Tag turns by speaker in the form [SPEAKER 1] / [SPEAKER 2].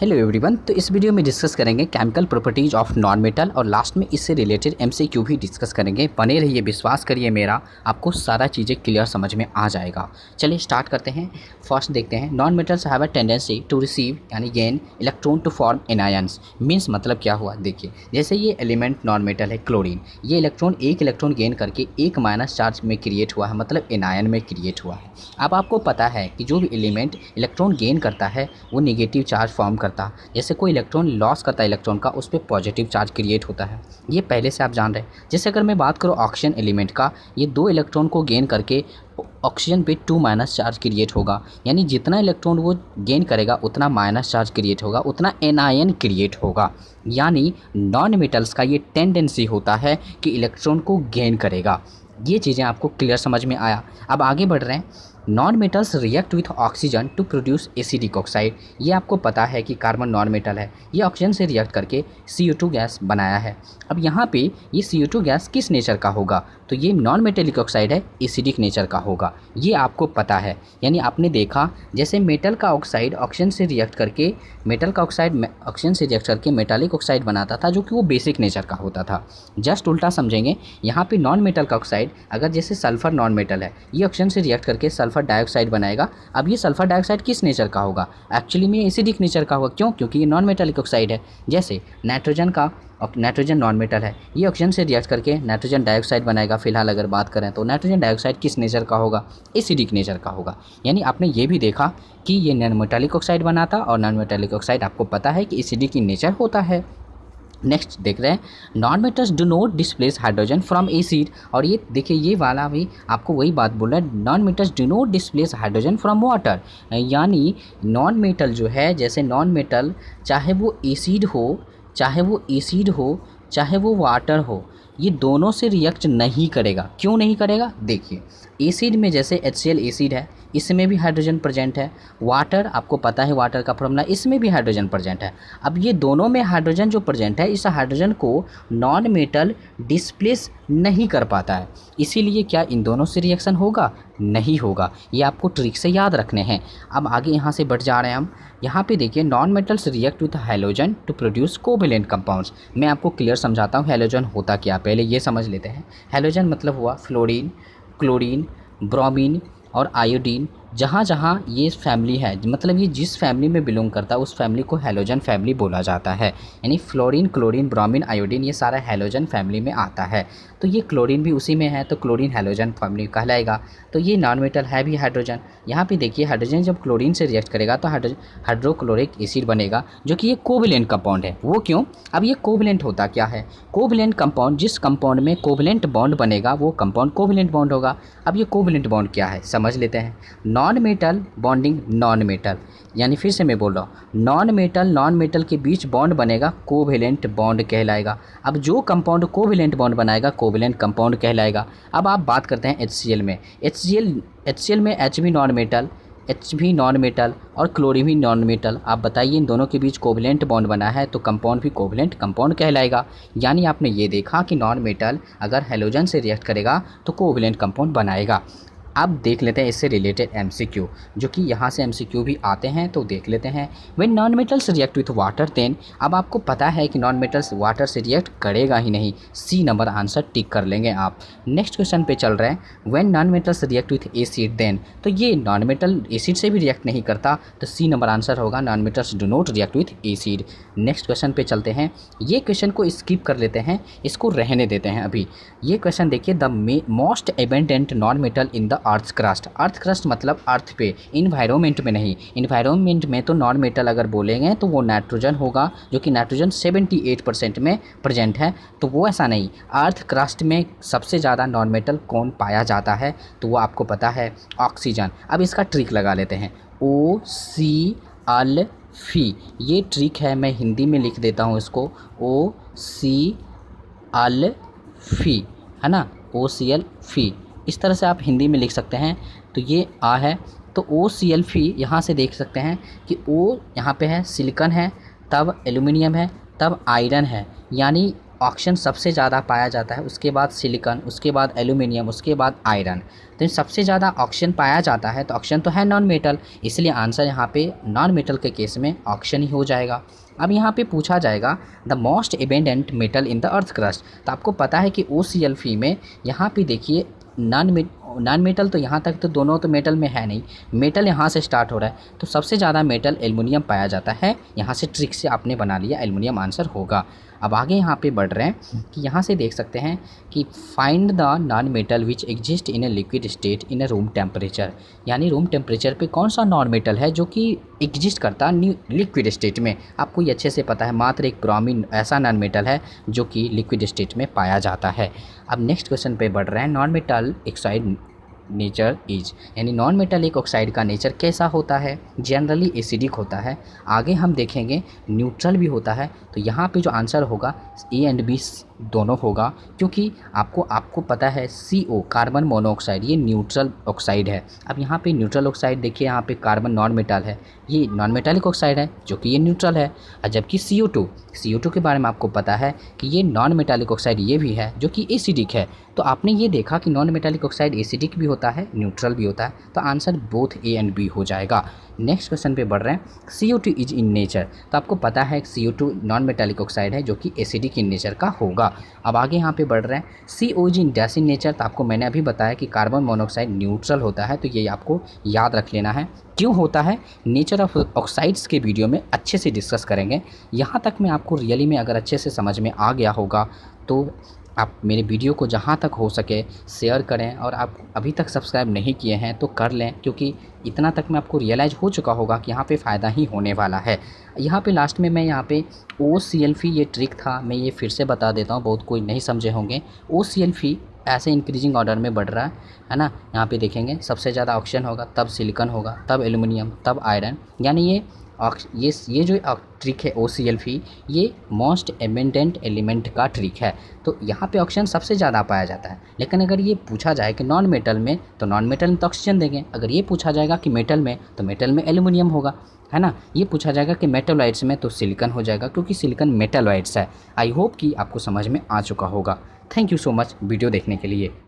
[SPEAKER 1] Hello everyone तो इस video में डिस्कस करेंगे chemical properties of non metal और लास्ट में इससे रिलेटेड एमसीक्यू भी डिस्कस करेंगे बने रहिए विश्वास करिए मेरा आपको सारा चीज़ें क्लियर समझ में आ जाएगा चलिए स्टार्ट करते हैं फर्स्ट देखते हैं non metals have a tendency to receive यानी gain electron to form anions means मतलब क्या हुआ देखिए जैसे ये एलिमेंट नॉन मेटल है क्लोरीन ये इलेक्ट्रॉन एक इलेक्ट्रॉन गेन करके एक माइनस चार्ज में क्रिएट हुआ है मतलब एनायन में क्रिएट हुआ है अब आपको पता है कि जो भी एलिमेंट इलेक्ट्रॉन गेन करता है वो निगेटिव चार्ज फॉर्म कर करता जैसे कोई इलेक्ट्रॉन लॉस करता है इलेक्ट्रॉन का उस पर पॉजिटिव चार्ज क्रिएट होता है ये पहले से आप जान रहे हैं जैसे अगर मैं बात करूँ ऑक्सीजन एलिमेंट का ये दो इलेक्ट्रॉन को गेन करके ऑक्सीजन पे टू माइनस चार्ज क्रिएट होगा यानी जितना इलेक्ट्रॉन वो गेन करेगा उतना माइनस चार्ज क्रिएट होगा उतना एन क्रिएट होगा यानी नॉन मेटल्स का ये टेंडेंसी होता है कि इलेक्ट्रॉन को गेन करेगा ये चीज़ें आपको क्लियर समझ में आया अब आगे बढ़ रहे हैं non metals react with oxygen to produce acidic oxide ये आपको पता है कि कार्बन नॉन मेटल है ये ऑक्सीजन से रिएक्ट करके सी गैस बनाया है अब यहाँ पे ये सी गैस किस नेचर का होगा तो ये नॉन मेटेलिक ऑक्साइड है एसिडिक नेचर का होगा ये आपको पता है यानी आपने देखा जैसे मेटल का ऑक्साइड ऑक्सीजन से रिएक्ट करके मेटल का ऑक्साइड ऑक्सीजन से रिएक्ट करके मेटालिक ऑक्साइड बनाता था जो कि वो बेसिक नेचर का होता था जस्ट उल्टा समझेंगे यहाँ पर नॉन मेटल का ऑक्साइड अगर जैसे सल्फर नॉन मेटल है ये ऑक्सीजन से रिएक्ट करके सल्फर सल्फर डाइऑक्साइड बनाएगा अब ये सल्फर डाइऑक्साइड किस नेचर का होगा एक्चुअली में एसिडिक नेचर का होगा क्यों क्योंकि ये नॉन मेटालिक ऑक्साइड है जैसे नाइट्रोजन का नाइट्रोजन नॉन मेटल है ये ऑक्सीजन से रिएक्ट करके नाइट्रोजन डाइऑक्साइड बनाएगा फिलहाल अगर बात करें तो नाइट्रोजन डाइऑक्साइड किस नेचर का होगा एसिडिक नेचर का होगा यानी आपने ये भी देखा कि ये नॉन मेटालिक ऑक्साइड बनाता और नॉन मेटालिक ऑक्साइड आपको पता है कि एसिडिक इन नेचर होता है नेक्स्ट देख रहे हैं non metals do not displace hydrogen from acid और ये देखिए ये वाला भी आपको वही बात बोल रहा है non metals do not displace hydrogen from water यानी नॉन मेटल जो है जैसे नॉन मेटल चाहे वो एसिड हो चाहे वो एसिड हो चाहे वो वाटर हो ये दोनों से रिएक्ट नहीं करेगा क्यों नहीं करेगा देखिए एसिड में जैसे एच एसिड है इसमें भी हाइड्रोजन प्रेजेंट है वाटर आपको पता है वाटर का फॉर्मूला इसमें भी हाइड्रोजन प्रेजेंट है अब ये दोनों में हाइड्रोजन जो प्रेजेंट है इस हाइड्रोजन को नॉन मेटल डिस्प्लेस नहीं कर पाता है इसीलिए क्या इन दोनों से रिएक्शन होगा नहीं होगा ये आपको ट्रिक से याद रखने हैं अब आगे यहाँ से बढ़ जा रहे हैं हम यहाँ पे देखिए non metals react with halogen to produce covalent compounds मैं आपको क्लियर समझाता हूँ हेलोजन होता क्या पहले ये समझ लेते हैं हेलोजन मतलब हुआ फ्लोरीन क्लोरीन ब्रोमीन और आयोडीन जहाँ जहाँ ये फैमिली है मतलब ये जिस फैमिली में बिलोंग करता है उस फैमिली को हेलोजन फैमिली बोला जाता है यानी फ्लोरीन क्लोरीन ब्रोमीन आयोडीन ये सारा हेलोजन फैमिली में आता है तो ये क्लोरीन भी उसी में है तो क्लोरीन हेलोजन फैमिली कहलाएगा तो ये नॉन मेटल है भी हाइड्रोजन यहाँ पे देखिए हाइड्रोजन जब क्लोरीन से रिएक्ट करेगा तो हाइड्रोक्लोरिक एसिड बनेगा जो कि ये कोविलेंट कंपाउंड है वो क्यों अब ये कोविलेंट होता क्या है कोविलेंट कंपाउंड जिस कंपाउंड में कोविलेंट बॉन्ड बनेगा वो कंपाउंड कोविलेंट बॉन्ड होगा अब ये कोविलेंट बॉन्ड क्या है समझ लेते हैं non metal bonding non metal यानी फिर से मैं बोल रहा हूँ नॉन मेटल नॉन मेटल के बीच बॉन्ड बनेगा कोवेलेंट बॉन्ड कहलाएगा अब जो कंपाउंड कोवेलेंट बॉन्ड बनाएगा कोवेलेंट कंपाउंड कहलाएगा अब आप बात करते हैं एच में एच सी में एच नॉन मेटल एच भी नॉन मेटल और क्लोरीन भी नॉन मेटल आप बताइए इन दोनों के बीच कोवलेंट बॉन्ड बना है तो कंपाउंड भी कोवलेंट कंपाउंड कहलाएगा यानी आपने ये देखा कि नॉन मेटल अगर हेलोजन से रिएक्ट करेगा तो कोवलेंट कंपाउंड बनाएगा अब देख लेते हैं इससे रिलेटेड एम जो कि यहाँ से एम भी आते हैं तो देख लेते हैं when non metals react with water then अब आपको पता है कि नॉन मेटल्स वाटर से रिएक्ट करेगा ही नहीं सी नंबर आंसर टिक कर लेंगे आप नेक्स्ट क्वेश्चन पे चल रहे हैं when non metals react with acid then तो ये नॉन मेटल एसिड से भी रिएक्ट नहीं करता तो सी नंबर आंसर होगा non metals do not react with acid next question पे चलते हैं ये क्वेश्चन को स्किप कर लेते हैं इसको रहने देते हैं अभी ये क्वेश्चन देखिए the most abundant non metal in the earth crust earth crust मतलब अर्थ पे इन्वायरमेंट में नहीं इन्वायरमेंट में तो नॉन मेटल अगर बोलेंगे तो वो नाइट्रोजन होगा जो कि नाइट्रोजन सेवेंटी एट परसेंट में प्रजेंट है तो वो ऐसा नहीं अर्थ क्रस्ट में सबसे ज़्यादा नॉन मेटल कौन पाया जाता है तो वो आपको पता है ऑक्सीजन अब इसका ट्रिक लगा लेते हैं ओ सी अल फी ये ट्रिक है मैं हिंदी में लिख देता हूँ इसको ओ सी अल फी है ना ओ सी एल फी इस तरह से आप हिंदी में लिख सकते हैं तो ये आ है तो ओ सी एल फी यहाँ से देख सकते हैं कि ओ यहाँ पे है सिलिकन है तब एल्यूमिनियम है तब आयरन है यानी ऑक्शन सबसे ज़्यादा पाया जाता है उसके बाद सिलिकन उसके बाद एल्यूमिनियम उसके बाद आयरन तो सबसे ज़्यादा ऑक्शन पाया जाता है तो ऑक्शन तो है नॉन मेटल इसलिए आंसर यहाँ पे नॉन मेटल के केस में ऑक्शन ही हो जाएगा अब यहाँ पे पूछा जाएगा the most abundant metal in the earth crust तो आपको पता है कि ओ में यहाँ पर देखिए नॉन नॉन मेटल तो यहाँ तक तो दोनों तो मेटल में है नहीं मेटल यहाँ से स्टार्ट हो रहा है तो सबसे ज़्यादा मेटल एलमिनियम पाया जाता है यहाँ से ट्रिक से आपने बना लिया एलमिनियम आंसर होगा अब आगे यहाँ पे बढ़ रहे हैं हम्म। कि यहाँ से देख सकते हैं कि find the non metal which exist in a liquid state in a room temperature यानी रूम टेम्परेचर पे कौन सा नॉन मेटल है जो कि एग्जिस्ट करता है लिक्विड स्टेट में आपको ये अच्छे से पता है मात्र एक ब्रामिन ऐसा नॉन मेटल है जो कि लिक्विड स्टेट में पाया जाता है अब नेक्स्ट क्वेश्चन पे बढ़ रहे हैं non metal oxide nature is यानी नॉन मेटालिक ऑक्साइड का नेचर कैसा होता है जनरली एसिडिक होता है आगे हम देखेंगे न्यूट्रल भी होता है तो यहाँ पे जो आंसर होगा ए एंड बी दोनों होगा क्योंकि आपको आपको पता है सी ओ कार्बन मोनोऑक्साइड ये न्यूट्रल ऑक्साइड है अब यहाँ पे न्यूट्रल ऑक्साइड देखिए यहाँ पे कार्बन नॉन मेटल है ये नॉन मेटालिक ऑक्साइड है जो कि ये न्यूट्रल है और जबकि सी O to C O to के बारे में आपको पता है कि ये नॉन मेटालिक ऑक्साइड ये भी है जो कि एसिडिक है तो आपने ये देखा कि नॉन मेटालिक ऑक्साइड एसिडिक भी होता है न्यूट्रल भी होता है तो answer both A and B हो जाएगा नेक्स्ट क्वेश्चन पे बढ़ रहे हैं C O two is in nature तो आपको पता है C O two non metallic oxide है जो कि एसिडिक इन नेचर का होगा होगा अब आगे यहाँ पे बढ़ रहे हैं सी ओ जी इन नेचर तो आपको मैंने अभी बताया कि कार्बन मोनोऑक्साइड न्यूट्रल होता है तो ये आपको याद रख लेना है क्यों होता है नेचर ऑफ ऑक्साइड्स के वीडियो में अच्छे से डिस्कस करेंगे यहाँ तक मैं आपको रियली में अगर अच्छे से समझ में आ गया होगा तो आप मेरे वीडियो को जहाँ तक हो सके शेयर करें और आप अभी तक सब्सक्राइब नहीं किए हैं तो कर लें क्योंकि इतना तक मैं आपको रियलाइज़ हो चुका होगा कि यहाँ पे फ़ायदा ही होने वाला है यहाँ पे लास्ट में मैं यहाँ पे ओ सी एल फी ये ट्रिक था मैं ये फिर से बता देता हूँ बहुत कोई नहीं समझे होंगे ओ सी एल फी ऐसे इंक्रीजिंग ऑर्डर में बढ़ रहा है है ना यहाँ पे देखेंगे सबसे ज़्यादा ऑक्सीजन होगा तब सिलिकन होगा तब एलुमिनियम तब आयरन यानी ये ये ये जो ट्रिक है ओ सी एल फी ये मोस्ट एमेंडेंट एलिमेंट का ट्रिक है तो यहाँ पे ऑक्सीजन सबसे ज़्यादा पाया जाता है लेकिन अगर ये पूछा जाए कि नॉन मेटल में तो नॉन मेटल में तो ऑक्सीजन देंगे अगर ये पूछा जाएगा कि मेटल में तो मेटल में एल्यूमिनियम होगा है ना ये पूछा जाएगा कि मेटलॉइड्स में तो सिलिकन हो जाएगा क्योंकि सिलिकन मेटलॉइड्स है आई होप कि आपको समझ में आ चुका होगा thank you so much video देखने के लिए